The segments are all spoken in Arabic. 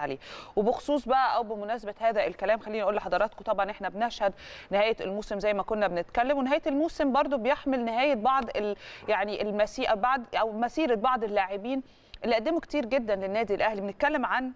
عليه وبخصوص بقى او بمناسبه هذا الكلام خليني اقول لحضراتكم طبعا احنا بنشهد نهايه الموسم زي ما كنا بنتكلم ونهايه الموسم برضو بيحمل نهايه بعض يعني المسيره بعض او مسيره بعض اللاعبين اللي قدموا كتير جدا للنادي الاهلي بنتكلم عن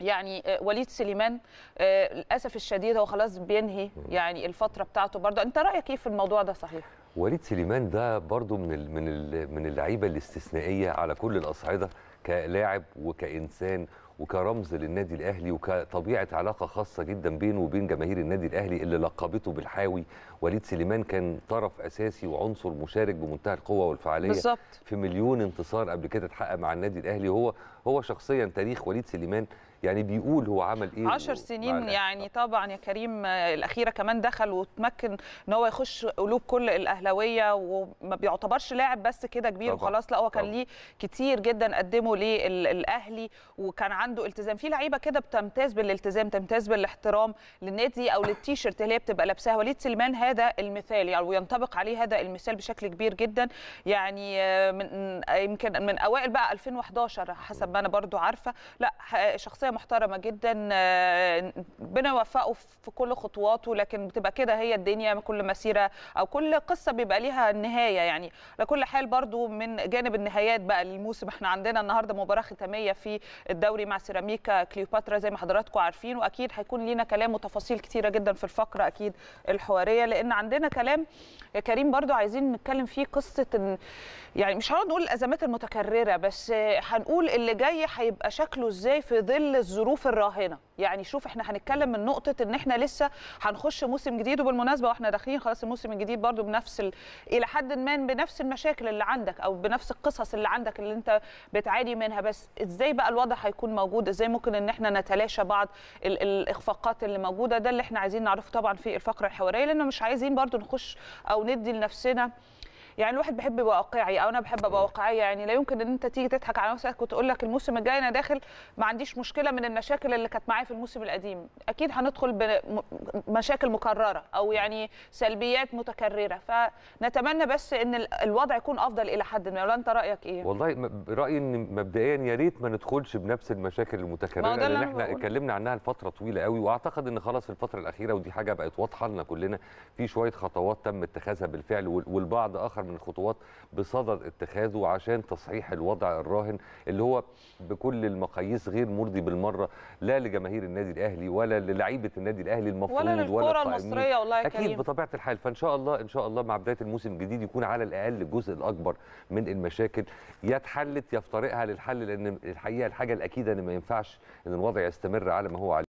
يعني آه، وليد سليمان آه، للاسف الشديد هو خلاص بينهي يعني الفتره بتاعته برضه انت رايك ايه في الموضوع ده صحيح وليد سليمان ده برضه من الـ من الـ من اللعيبه الاستثنائيه على كل الاصعده كلاعب وكانسان وكرمز للنادي الاهلي وكطبيعه علاقه خاصه جدا بينه وبين جماهير النادي الاهلي اللي لقبته بالحاوي وليد سليمان كان طرف اساسي وعنصر مشارك بمنتهى القوه والفعاليه بالزبط. في مليون انتصار قبل كده اتحقق مع النادي الاهلي هو هو شخصيا تاريخ وليد سليمان يعني بيقول هو عمل ايه 10 سنين يعني طبعا يا كريم الاخيره كمان دخل وتمكن ان هو يخش قلوب كل الاهلاويه وما بيعتبرش لاعب بس كده كبير وخلاص لا هو كان ليه كتير جدا قدمه للاهلي وكان عنده عنده التزام في لعيبه كده بتمتاز بالالتزام تمتاز بالاحترام للنادي او للتيشيرت اللي هي بتبقى لابساها وليد سليمان هذا المثال يعني وينطبق عليه هذا المثال بشكل كبير جدا يعني آه، من يمكن من اوائل بقى 2011 حسب ما انا برضو عارفه لا شخصيه محترمه جدا آه، بنوفقه في كل خطواته لكن بتبقى كده هي الدنيا كل مسيره او كل قصه بيبقى ليها نهايه يعني على كل حال برضو من جانب النهايات بقى الموسم احنا عندنا النهارده مباراه ختاميه في الدوري مع سيراميكا كليوباترا زي ما حضراتكم عارفين واكيد هيكون لينا كلام وتفاصيل كتيره جدا في الفقره اكيد الحواريه لان عندنا كلام يا كريم برضو عايزين نتكلم فيه قصه ان يعني مش هنقعد نقول الازمات المتكرره بس هنقول اللي جاي هيبقى شكله ازاي في ظل الظروف الراهنه يعني شوف احنا هنتكلم من نقطه ان احنا لسه هنخش موسم جديد وبالمناسبه واحنا داخلين خلاص الموسم الجديد برضو بنفس ال... الى حد ما بنفس المشاكل اللي عندك او بنفس القصص اللي عندك اللي انت بتعاني منها بس ازاي بقى الوضع هيكون موجود موجود ازاي ممكن ان احنا نتلاشى بعض الاخفاقات اللي موجوده ده اللي احنا عايزين نعرفه طبعا في الفقره الحواريه لان مش عايزين برضو نخش او ندي لنفسنا يعني الواحد بيحب يبقى واقعي او انا بحب ابقى واقعيه يعني لا يمكن ان انت تيجي تضحك على نفسك وتقول لك الموسم الجاي انا داخل ما عنديش مشكله من المشاكل اللي كانت معايا في الموسم القديم اكيد هندخل بمشاكل مكرره او يعني سلبيات متكرره فنتمنى بس ان الوضع يكون افضل الى حد ما ولا انت رايك ايه والله رايي ان مبدئيا يا ريت ما ندخلش بنفس المشاكل المتكرره اللي احنا اتكلمنا عنها لفتره طويله قوي واعتقد ان خلاص في الفتره الاخيره ودي حاجه بقت واضحه لنا كلنا في شويه خطوات تم اتخاذها بالفعل والبعض اخر من الخطوات بصدد اتخاذه عشان تصحيح الوضع الراهن اللي هو بكل المقاييس غير مرضي بالمره لا لجماهير النادي الاهلي ولا للعيبه النادي الاهلي المفروض ولا للكره المصريه والله كريم اكيد كريم. بطبيعه الحال فان شاء الله ان شاء الله مع بدايه الموسم الجديد يكون على الاقل الجزء الاكبر من المشاكل يا اتحلت للحل لان الحقيقه الحاجه الاكيده ان ما ينفعش ان الوضع يستمر على ما هو عليه